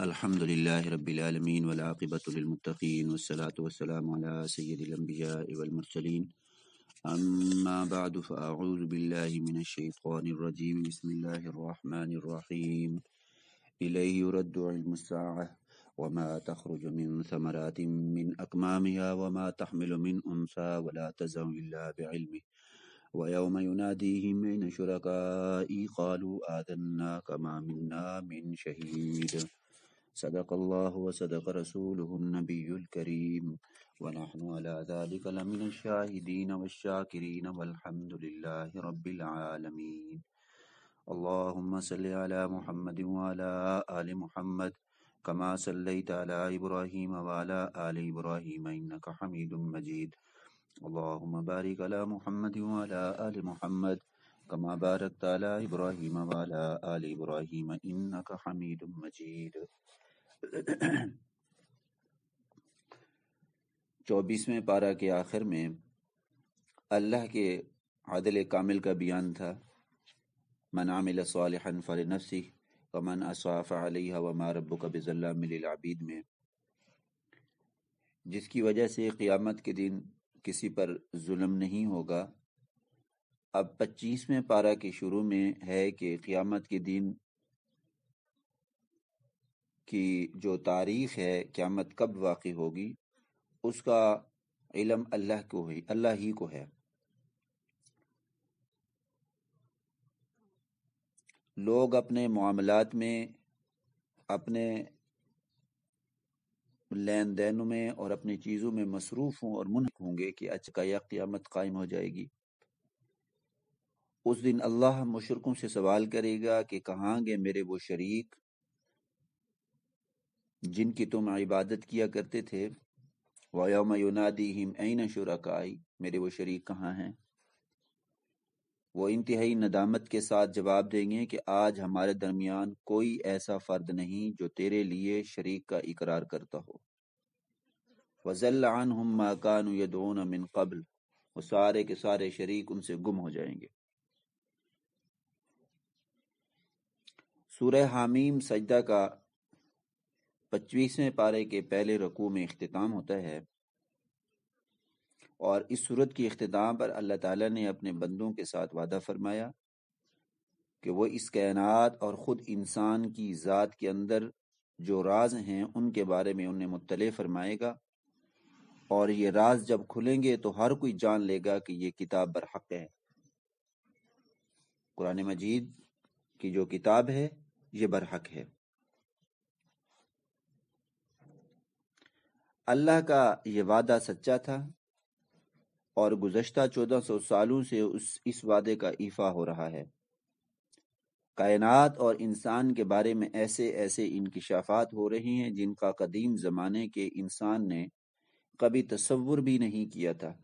الحمد لله رب العالمين والعاقبة للمتقين والصلاة والسلام على سيد الأنبياء والمرسلين أما بعد فأعوذ بالله من الشيطان الرجيم بسم الله الرحمن الرحيم إليه يرد علم الساعة وما تخرج من ثمرات من أكمامها وما تحمل من أنثى ولا تزع إلا بعلمه ويوم يناديهم من شركائي قالوا آذنا كما منا من شهيد صدق الله وصدق رسوله النبي الكريم ونحن على ذلك لمن الشاهدين والشاكرين والحمد لله رب العالمين اللهم صل على محمد وعلى آل محمد كما صليت على إبراهيم وعلى آل إبراهيم إنك حميد مجيد اللهم بارك على محمد وعلى آل محمد كما باركت على إبراهيم وعلى آل إبراهيم إنك حميد مجيد चौबीसवें पारा के आखिर में अल्लाह के आदल कामिल का बयान था मन आमिल सालहन नफसी व मन असाफ़ अली वमा रबू का बिज़ल्लाबिद में जिसकी वजह से क़ियामत के दिन किसी पर जुल्म नहीं होगा अब पच्चीसवें पारा के शुरू में है कि क़ियामत के दिन की जो तारीख है क़्यामत कब वाक़ होगी उसका इलम अल्लाह को ही अल्लाह ही को है लोग अपने मामलात में अपने लेन देन में और अपनी चीज़ों में मसरूफ़ हों और मुनक होंगे कि अच्छा या क़्यामत कायम हो जाएगी उस दिन अल्लाह मुशरकों से सवाल करेगा कि कहाँ गए मेरे वो शरीक जिनकी तुम इबादत किया करते थे शुरकाई मेरे वो शरीक कहाँ हैं वो इंतहाई नदामत के साथ जवाब देंगे कि आज हमारे दरमियान कोई ऐसा फ़र्द नहीं जो तेरे लिए शरीक का इकरार करता हो वजल हम माकान यदोन मिन कबल वो सारे के सारे शरीक उनसे गुम हो जाएंगे सूर हामीम सजदा का पच्चीसवें पारे के पहले रकू में अख्ताम होता है और इस सूरत के अख्ताम पर अल्लाह ताला ने अपने बंदों के साथ वादा फरमाया कि वो इस कायनात और ख़ुद इंसान की ज़ात के अंदर जो राज हैं उनके बारे में उन्हें मुतले फरमाएगा और ये राज जब खुलेंगे तो हर कोई जान लेगा कि ये किताब बरहक है कुरान मजीद की जो किताब है ये बरहक है अल्लाह का ये वादा सच्चा था और गुजशत चौदह सौ सालों से उस इस वादे का इफा हो रहा है कायनात और इंसान के बारे में ऐसे ऐसे इनकशाफात हो रही हैं जिनका कदीम ज़माने के इंसान ने कभी तस्वुर भी नहीं किया था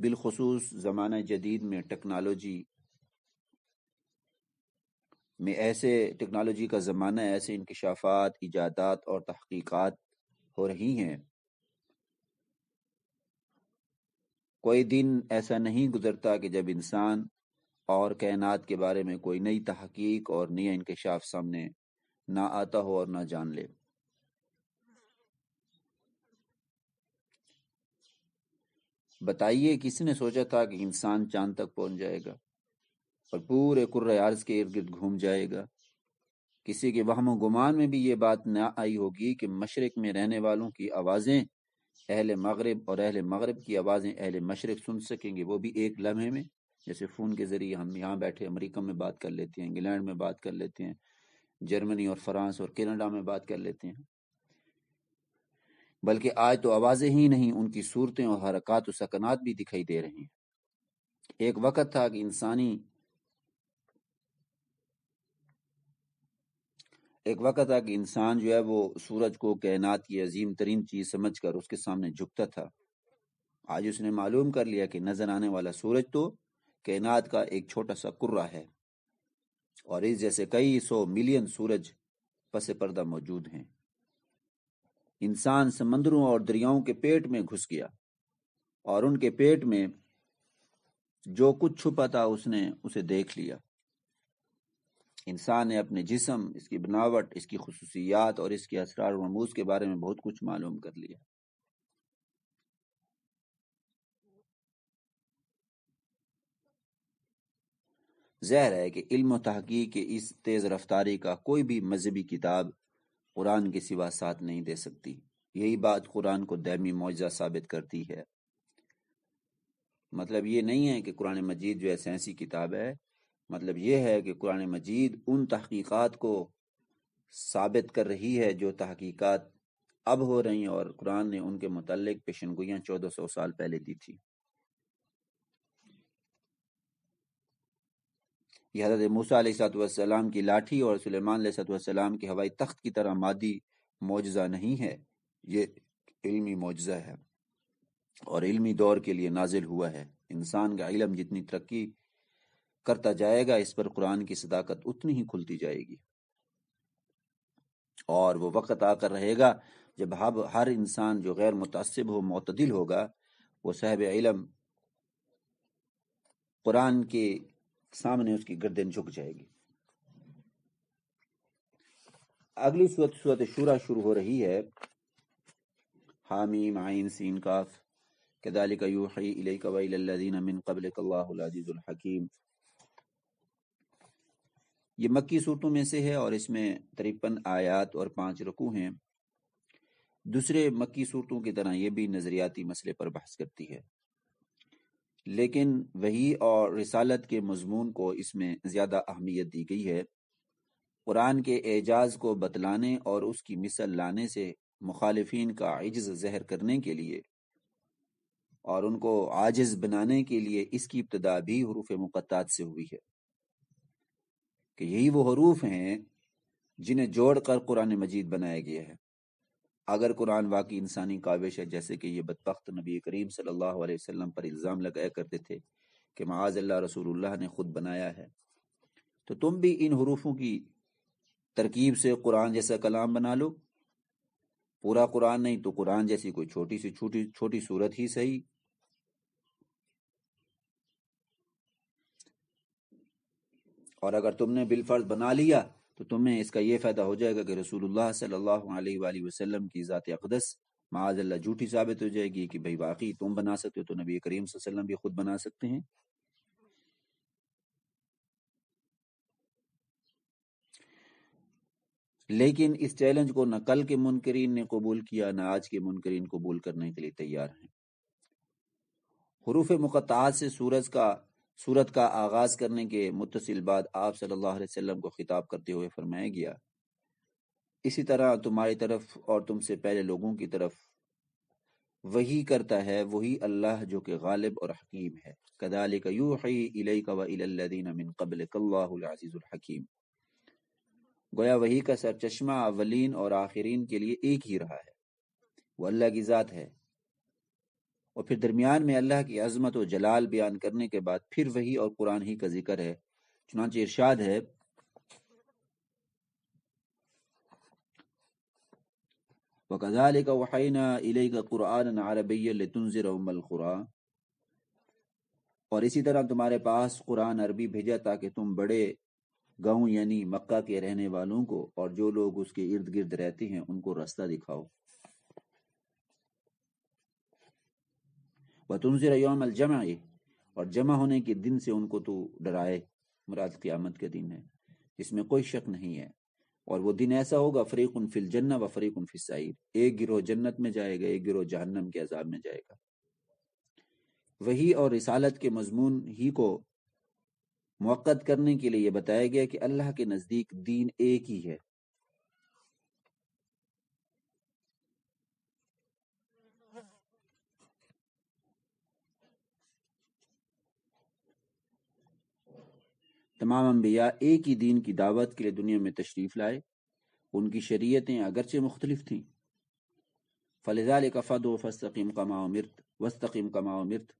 बिलखसूस ज़माना जदीद में टेक्नोलॉजी में ऐसे टेक्नोलॉजी का ज़माना ऐसे इनकशाफात इजादात और तहकीकत हो रही हैं कोई दिन ऐसा नहीं गुजरता कि जब इंसान और कायनात के बारे में कोई नई तहकीक और नया इंकशाफ सामने ना आता हो और ना जान ले बताइए किसने सोचा था कि इंसान चांद तक पहुंच जाएगा और पूरे कुर्र अर्ज के इर्द गिर्द घूम जाएगा किसी के वहम गुमान में भी ये बात ना आई होगी कि मशरक़ में रहने वालों की आवाज़ें अहल मगरब और अहल मगरब की आवाज़ें अहल मशरक़ सुन सकेंगे वो भी एक लम्हे में जैसे फ़ोन के ज़रिए हम यहाँ बैठे अमरीका में बात कर लेते हैं इंग्लैंड में बात कर लेते हैं जर्मनी और फ्रांस और कैनाडा में बात कर लेते हैं बल्कि आज तो आवाज़ें ही नहीं उनकी सूरतें और हरकत व सकनात भी दिखाई दे रही हैं एक वक़्त था कि इंसानी एक वक्त था कि इंसान जो है वो सूरज को कायनात की अजीम तरीन चीज समझ कर उसके सामने झुकता था आज उसने मालूम कर लिया कि नजर आने वाला सूरज तो कैनात का एक छोटा सा कुर्रा है और इस जैसे कई सौ मिलियन सूरज पसे पर्दा मौजूद हैं इंसान समंदरों और दरियाओं के पेट में घुस गया और उनके पेट में जो कुछ छुपा था उसने उसे देख लिया इंसान ने अपने जिसम इसकी बनावट इसकी खसूसियात और इसके असरार रमूज के बारे में बहुत कुछ मालूम कर लिया जहर है कि इल्म तहकी के इस तेज़ रफ्तारी का कोई भी मजहबी किताब कुरान के सिवा साथ नहीं दे सकती यही बात कुरान को दैमी मुआजा साबित करती है मतलब ये नहीं है कि कुरान मजीद जो है ऐसी किताब है मतलब ये है कि कुरान मजीद उन तहकीक़ात को साबित कर रही है जो तहकीक़ात अब हो रही और कुरान ने उनके मतलब पेशन गोयाँ चौदह सौ साल पहले दी थी यह हजरत मूसा की लाठी और सलेमान सलेमान के हवाई तख्त की तरह मादी मुआजा नहीं है ये इल्मी मुआजा है और इल्मी दौर के लिए नाजिल हुआ है इंसान का इलम जितनी तरक्की करता जाएगा इस पर कुरान की सदाकत उतनी ही खुलती जाएगी और वो वक्त आकर रहेगा जब हब हर इंसान जो गैर मुतासिब हो मतदिल होगा वो साहब इलम कुरान के सामने उसकी गर्दन झुक जाएगी अगली सूरत सूरत शुरा शुरू हो रही है हामीम आइन सीन काफ कदालिक यूही इलैका व इलल्लज़ीन मिन कबलिक हकीम ये मक्की सूटों में से है और इसमें तिरपन आयात और पांच रकू हैं दूसरे मक्की सूरतों की तरह यह भी नज़रियाती मसले पर बहस करती है लेकिन वही और रिसालत के मजमून को इसमें ज़्यादा अहमियत दी गई है कुरान के एजाज को बतलाने और उसकी मिसल लाने से मुखालफन का आजज़ जहर करने के लिए और उनको आजिज़ बनाने के लिए इसकी इब्तदा भी हरूफ मुकत से हुई है कि यही वो हरूफ हैं जिन्हें जोड़ कर कुरान मजीद बनाया गया है अगर कुरान वाकई इंसानी काविश है जैसे कि ये बदबख्त नबी करीम सल्लल्लाहु अलैहि वसल्लम पर इल्ज़ाम लगाया करते थे कि माज अल्लाह रसूलुल्लाह ने ख़ुद बनाया है तो तुम भी इन हरूफों की तरकीब से कुरान जैसा कलाम बना लो पूरा कुरान नहीं तो कुरान जैसी कोई छोटी सी छोटी छोटी सूरत ही सही और अगर तुमने बिलफर्ज बना लिया तो तुम्हें इसका ये फ़ायदा हो जाएगा कि रसूल सल्लल्लाहु की ज़ात अकदस माजल्ला झूठी साबित हो जाएगी कि भाई वाकई तुम बना सकते हो तो नबी करीम वसल्लम भी खुद बना सकते हैं लेकिन इस चैलेंज को न कल के मुनकरीन ने कबूल किया न आज के मुनकरीन कबूल करने के लिए तैयार हैं हरूफ मुक़ात से सूरज का सूरत का आगाज करने के मुतसिल बाद आप सल्लल्लाहु अलैहि वसल्लम को खिताब करते हुए फरमाया गया इसी तरह तुम्हारी तरफ और तुमसे पहले लोगों की तरफ वही करता है वही अल्लाह जो कि गालिब और हकीम है कदालिक यूहीका वदीन मिन कबल हकीम गोया वही का सरचश्मा अवलिन और आखिरीन के लिए एक ही रहा है वह अल्लाह की ज़ात है और फिर दरमियान में अल्लाह की अजमत और जलाल बयान करने के बाद फिर वही और कुरान ही का जिक्र है चुनाच इर्शाद है और इसी तरह तुम्हारे पास कुरान अरबी भेजा ताकि तुम बड़े गाँव यानी मक्का के रहने वालों को और जो लोग उसके इर्द गिर्द रहते हैं उनको रास्ता दिखाओ व तुनजर योम अलजमा और जमा होने के दिन से उनको तो डराए मुराद क़्यामत के दिन है इसमें कोई शक नहीं है और वो दिन ऐसा होगा फरीक उनफिल फिल जन्ना व फरीक उन एक गिरोह जन्नत में जाएगा एक गिरोह जहन्नम के अजाब में जाएगा वही और रिसालत के मजमून ही को मुक़द करने के लिए यह बताया गया कि अल्लाह के नज़दीक दीन एक ही है तमाम अम्बिया एक ही दीन की दावत के लिए दुनिया में तशरीफ़ लाए उनकी शरीयतें अगरचे मुख्तलिफ थीं फलजाल कफ़द व फस्तकीम कमा मिरत वस्तकीम कमा मिरत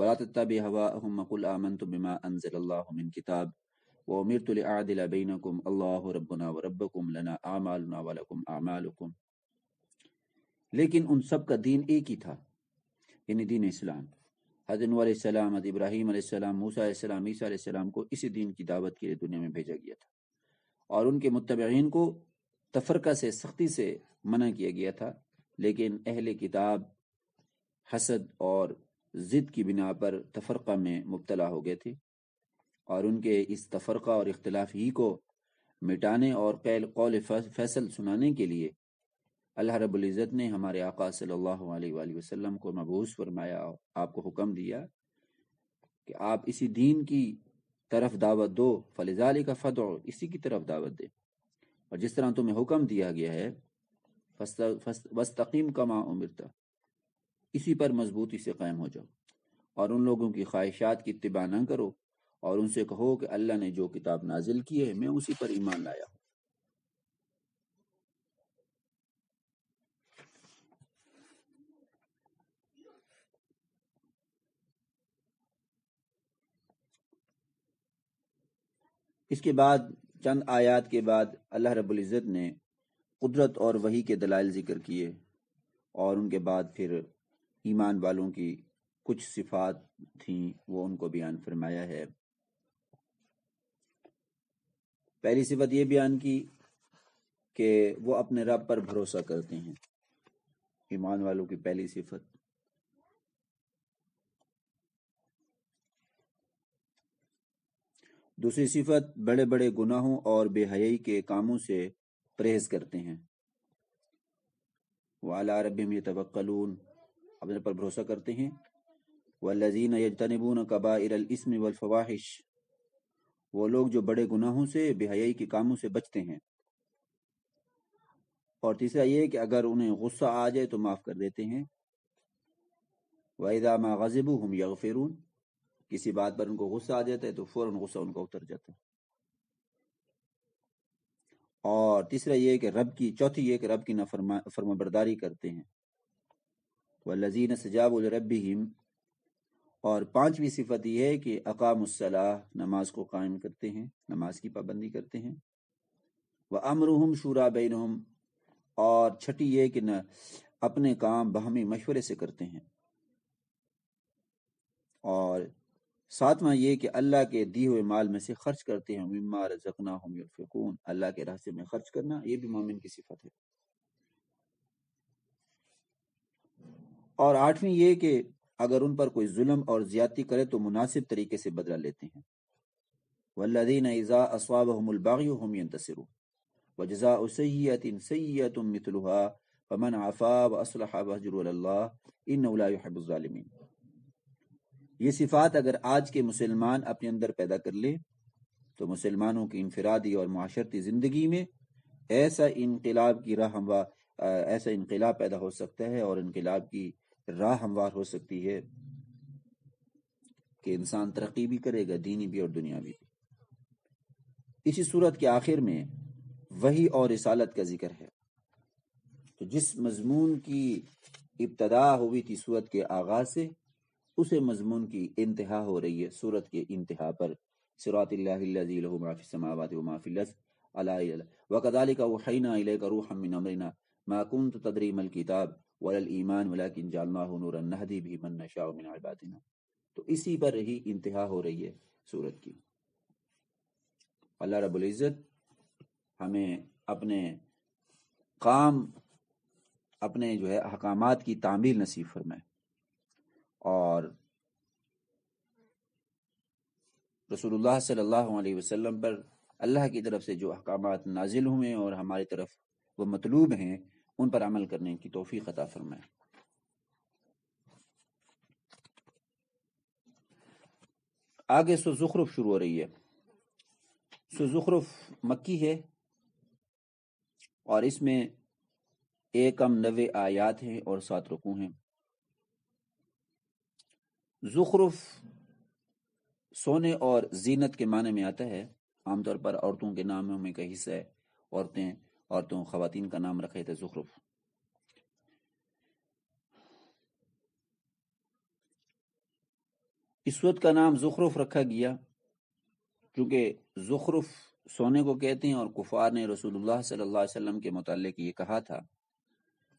वलातब हवा मकुल आमन तो बिमा अनज़ल किताब व मिरतुल आदिल बिनकुम अल्लाह रब्बना व रब्बकुम लना आमालना वलकुम आमालकुम लेकिन उन सब का दीन एक ही था यानी दीन इस्लाम हजन सलाम इब्राहिम सलाम मूसा सलाम ईसा सलाम को इसी दिन की दावत के लिए दुनिया में भेजा गया था और उनके मुतबीन को तफरका से सख्ती से मना किया गया था लेकिन अहल किताब हसद और ज़िद की बिना पर तफरक़ा में मुबतला हो गए थे और उनके इस तफरक़ा और इख्तलाफ ही को मिटाने और कैल कौल फैसल सुनाने के लिए अल्लाह रब्बुल इज़्ज़त ने हमारे आका सल्लल्लाहु अलैहि वसल्लम को मबूस फरमाया आपको हुक्म दिया कि आप इसी दीन की तरफ दावत दो फलिजाली का फ़तो इसी की तरफ दावत दे और जिस तरह तुम्हें हुक्म दिया गया है वस्तकीम का कमा उमरता इसी पर मजबूती से कायम हो जाओ और उन लोगों की ख्वाहिशात की इतबा ना करो और उनसे कहो कि अल्लाह ने जो किताब नाजिल की है मैं उसी पर ईमान लाया हूँ इसके बाद चंद आयात के बाद अल्लाह रब्बुल इज़्ज़त ने कुदरत और वही के दलाइल ज़िक्र किए और उनके बाद फिर ईमान वालों की कुछ सिफात थी वो उनको बयान फरमाया है पहली सिफत ये बयान की कि वो अपने रब पर भरोसा करते हैं ईमान वालों की पहली सिफत दूसरी सिफत बड़े बड़े गुनाहों और बेहयाई के कामों से परहेज करते हैं वाला रबिम ये अपने पर भरोसा करते हैं वल्लजीन यजतनबून कबा इसम वलफवाहिश वो लोग जो बड़े गुनाहों से बेहयाई के कामों से बचते हैं और तीसरा ये कि अगर उन्हें गुस्सा आ जाए तो माफ़ कर देते हैं मा मागजबू हम या यगफिरून किसी बात पर उनको गुस्सा आ जाता है तो फौरन गुस्सा उनका उतर जाता है और तीसरा ये कि रब की चौथी ये कि रब की नाफरमा फर्माबरदारी करते हैं व लजीन सजाब रबिम और पांचवी सिफत यह है कि अकाम नमाज को कायम करते हैं नमाज की पाबंदी करते हैं व अमरहम शुरा बैनहम और छठी ये कि न अपने काम बहमी मशवरे से करते हैं और सातवा ये कि अल्लाह के दिए हुए माल में से खर्च करते हैं मिम्मा रजकना हम यूफिकून अल्लाह के रास्ते में खर्च करना ये भी मोमिन की सिफत है और आठवीं ये कि अगर उन पर कोई जुल्म और ज्यादती करे तो मुनासिब तरीके से बदला लेते हैं वल्लदीन ईज़ा असवाबहमुलबागी हम यंतसरू वजज़ा उसैयतिन सैयतुम मिथलुहा वमन आफा व انه لا يحب الظالمين ये सिफात अगर आज के मुसलमान अपने अंदर पैदा कर ले तो मुसलमानों की इनफरादी और माशरती ज़िंदगी में ऐसा इनकलाब की राह हमवा ऐसा इनकलाब पैदा हो सकता है और इनकलाब की राह हमवार हो सकती है कि इंसान तरक्की भी करेगा दीनी भी और दुनिया भी इसी सूरत के आखिर में वही और रिसालत का जिक्र है तो जिस मजमून की इब्तदा हुई थी सूरत के आगाज से उसे मजमून की इंतहा हो रही है सूरत के इंतहा पर सिरातमाफ़िलना माकुन तो इसी पर ही इंतहा हो रही है सूरत की अल्लाह रब्बुल हमें अपने काम अपने जो है अहकाम की तामील नसीब फरमाए और रसूलुल्लाह सल्लल्लाहु अलैहि वसल्लम पर अल्लाह की तरफ से जो अहकाम नाजिल हुए और हमारी तरफ वो मतलूब हैं उन पर अमल करने की तोफ़ी ख़ता फरमाए आगे सुजुखरफ शुरू हो रही है जुखरुफ मक्की है और इसमें एक कम नवे आयात हैं और सात रुकू हैं जुखरुफ सोने और जीनत के माने में आता है आमतौर पर औरतों के नामों में का हिस्सा है औरतें औरतों खातन का नाम रखे थे जुखरुफ इसवत का नाम जुखरुफ रखा गया क्योंकि जुखरुफ सोने को कहते हैं और कुफार ने रसूलुल्लाह सल्लल्लाहु अलैहि वसल्लम के मुतालिक ये कहा था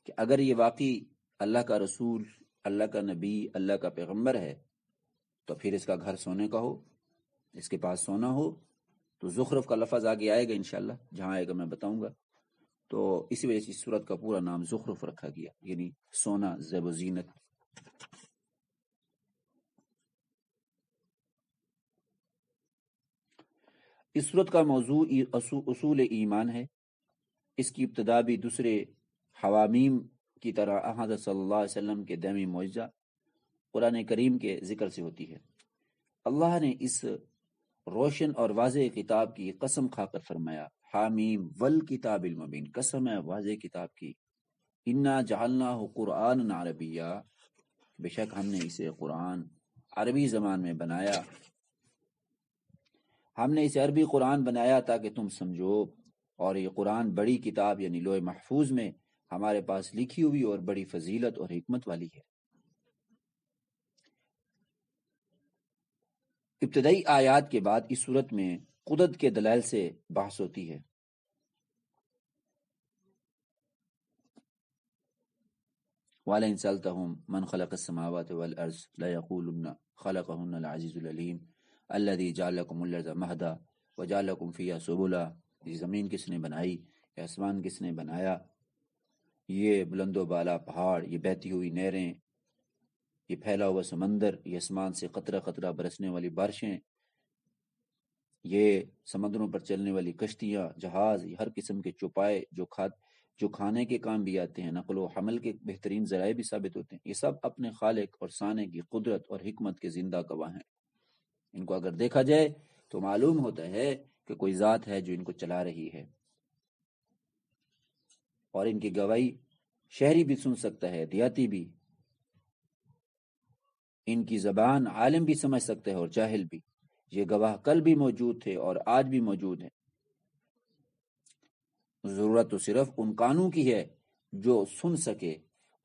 कि अगर ये वाकई अल्लाह का रसूल अल्लाह का नबी अल्लाह का पैगंबर है तो फिर इसका घर सोने का हो इसके पास सोना हो तो जुखरफ का लफज आगे आएगा इन इनशाला जहाँ आएगा मैं बताऊंगा तो इसी वजह से इस सूरत का पूरा नाम जुखरफ रखा गया यानी सोना जैब जीनत इस सूरत का मौजूद ईमान है इसकी इब्तदा भी दूसरे हवामीम की तरह अहद सल्लल्लाहु अलैहि वसल्लम के दैमी मुआवजा कुरान करीम के जिक्र से होती है अल्लाह ने इस रोशन और वाज किताब की कसम खाकर फरमाया हामीम वल किताब मबीन कसम है वाज किताब की इन्ना जहालना हो कुरान अरबिया बेशक हमने इसे कुरान अरबी जबान में बनाया हमने इसे अरबी कुरान बनाया ताकि तुम समझो और ये कुरान बड़ी किताब यानी लोहे महफूज में हमारे पास लिखी हुई और बड़ी फजीलत और हमत वाली है इब्तदाई आयात के बाद इस सूरत में कुदरत के दलाल से बहस होती है वाला इंसलता हूँ मन खलक समावत वलअर्ज लयकूल खलक अजीज़ुलम अल्लादी जालकुमर्ज़ा महदा व जालकुम फ़िया सुबुला ये ज़मीन किसने बनाई आसमान किसने बनाया ये बुलंदो बाला पहाड़ ये बहती हुई नहरें ये फैला हुआ समंदर ये आसमान से खतरा खतरा बरसने वाली बारिशें ये समंदरों पर चलने वाली कश्तियाँ जहाज हर किस्म के चौपाए जो खा जो खाने के काम भी आते हैं नकल हमल के बेहतरीन जराए भी साबित होते हैं ये सब अपने खालिक और साने की कुदरत और हमत के जिंदा गवाह हैं इनको अगर देखा जाए तो मालूम होता है कि कोई ज़ात है जो इनको चला रही है और इनकी गवाही शहरी भी सुन सकता है देहाती भी इनकी जबान आलिम भी समझ सकते हैं और जाहिल भी ये गवाह कल भी मौजूद थे और आज भी मौजूद है जरूरत तो सिर्फ उन कानों की है जो सुन सके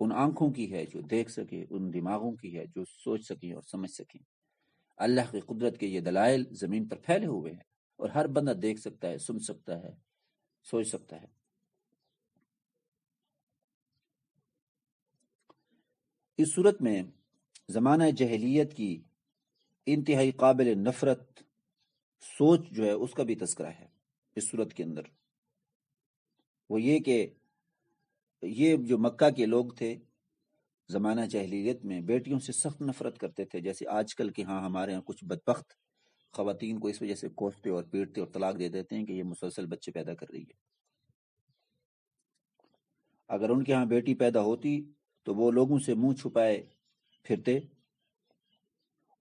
उन आंखों की है जो देख सके उन दिमागों की है जो सोच सकें और समझ सकें अल्लाह की कुदरत के ये दलाइल ज़मीन पर फैले हुए हैं और हर बंदा देख सकता है सुन सकता है सोच सकता है इस सूरत में ज़माना जहलीत की इंतहाई काबिल नफ़रत सोच जो है उसका भी तस्करा है इस सूरत के अंदर वो ये कि ये जो मक्का के लोग थे ज़माना जहलीत में बेटियों से सख्त नफ़रत करते थे जैसे आजकल के हाँ हमारे यहाँ कुछ बदबख्त ख़वान को इस वजह से कोसते और पीटते और तलाक दे देते हैं कि ये मुसलसल बच्चे पैदा कर रही है अगर उनके यहाँ बेटी पैदा होती तो वो लोगों से मुंह छुपाए फिरते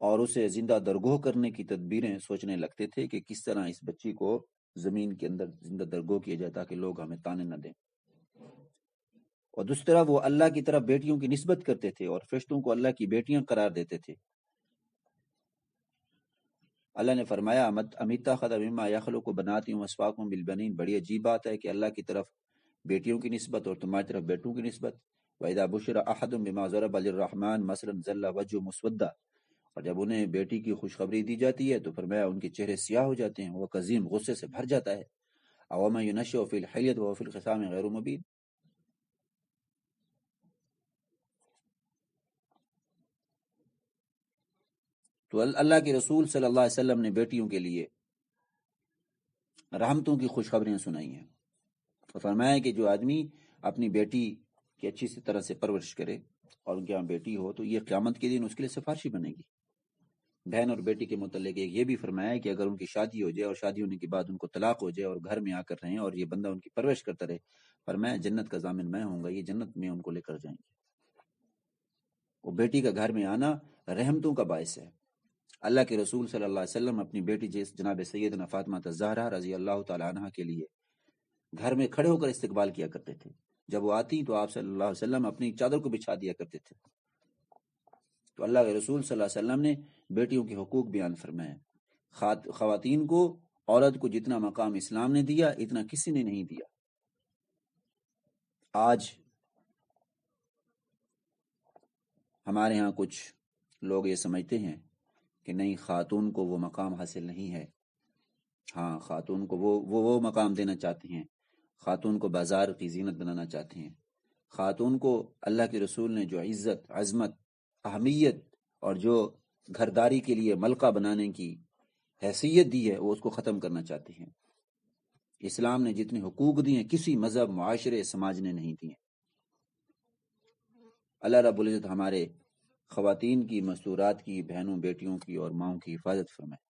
और उसे जिंदा दरगोह करने की तदबीरें सोचने लगते थे कि किस तरह इस बच्ची को जमीन के अंदर जिंदा दरगोह किया जाए ताकि लोग हमें ताने न दें और दूसरी तरफ वो अल्लाह की तरफ बेटियों की नस्बत करते थे और फरिश्तों को अल्लाह की बेटियां करार देते थे अल्लाह ने फरमाया अमिता अमीमा याखलों को बनाती हूँ बिल बनी बड़ी अजीब बात है कि अल्लाह की तरफ बेटियों की नस्बत और तुम्हारी तरफ बेटों की नस्बत वैदा बुशर अहदम बिमाजरब अलरहमान मसलन जल्ला वजह मुसवदा और जब उन्हें बेटी की खुशखबरी दी जाती है तो फिर मैं उनके चेहरे सियाह हो जाते हैं वह कजीम गुस्से से भर जाता है अवाम यूनश वफिल हैत वफिल खसाम गैर मुबीन तो अल्लाह के रसूल सल्लल्लाहु अलैहि वसल्लम ने बेटियों के लिए रहमतों की खुशखबरियाँ सुनाई हैं और फरमाया कि जो आदमी अपनी बेटी कि अच्छी सी तरह से परवरिश करे और उनके यहाँ बेटी हो तो ये क्यामत के दिन उसके लिए सिफारशी बनेगी बहन और बेटी के मुतलक एक ये भी फरमाया है कि अगर उनकी शादी हो जाए और शादी होने के बाद उनको तलाक हो जाए और घर में आकर रहे और ये बंदा उनकी परवरिश करता रहे पर मैं जन्नत का जामिन मैं होऊंगा ये जन्नत में उनको लेकर जाएंगे वो बेटी का घर में आना रहमतों का बायस है अल्लाह के रसूल सल्लाम अपनी बेटी जिस जनाब सैदना फातमा तजहरा रजी अल्लाह तला के लिए घर में खड़े होकर इस्तेबाल किया करते थे जब वो आती तो आप सल्लल्लाहु अलैहि वसल्लम अपनी चादर को बिछा दिया करते थे तो अल्लाह के रसूल सल्लल्लाहु अलैहि वसल्लम ने बेटियों के हकूक बयान फरमाए खातन को औरत को जितना मकाम इस्लाम ने दिया इतना किसी ने नहीं दिया आज हमारे यहाँ कुछ लोग ये समझते हैं कि नहीं खातून को वो मकाम हासिल नहीं है हाँ खातून को वो वो वो मकाम देना चाहती हैं खातून को बाजार की जीनत बनाना चाहते हैं खातून को अल्लाह के रसूल ने जो इज़्ज़त अजमत अहमियत और जो घरदारी के लिए मलका बनाने की हैसियत दी है वो उसको ख़त्म करना चाहते हैं इस्लाम ने जितने हकूक दिए किसी मज़हब माशरे समाज ने नहीं दिए अल्लाह रबुल्ज़त हमारे ख़वातीन की मसूरात की बहनों बेटियों की और माओ की हिफाजत फरमाए